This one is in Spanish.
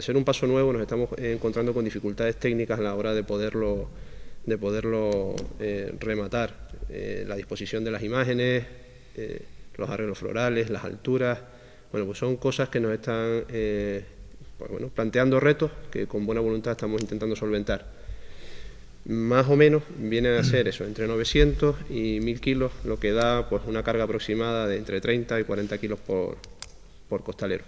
al ser un paso nuevo nos estamos eh, encontrando con dificultades técnicas a la hora de poderlo, de poderlo eh, rematar. Eh, la disposición de las imágenes, los arreglos florales, las alturas, bueno, pues son cosas que nos están pues planteando retos que con buena voluntad estamos intentando solventar más o menos viene a ser eso, entre 900 y 1000 kilos, lo que da pues una carga aproximada de entre 30 y 40 kilos por, por costalero.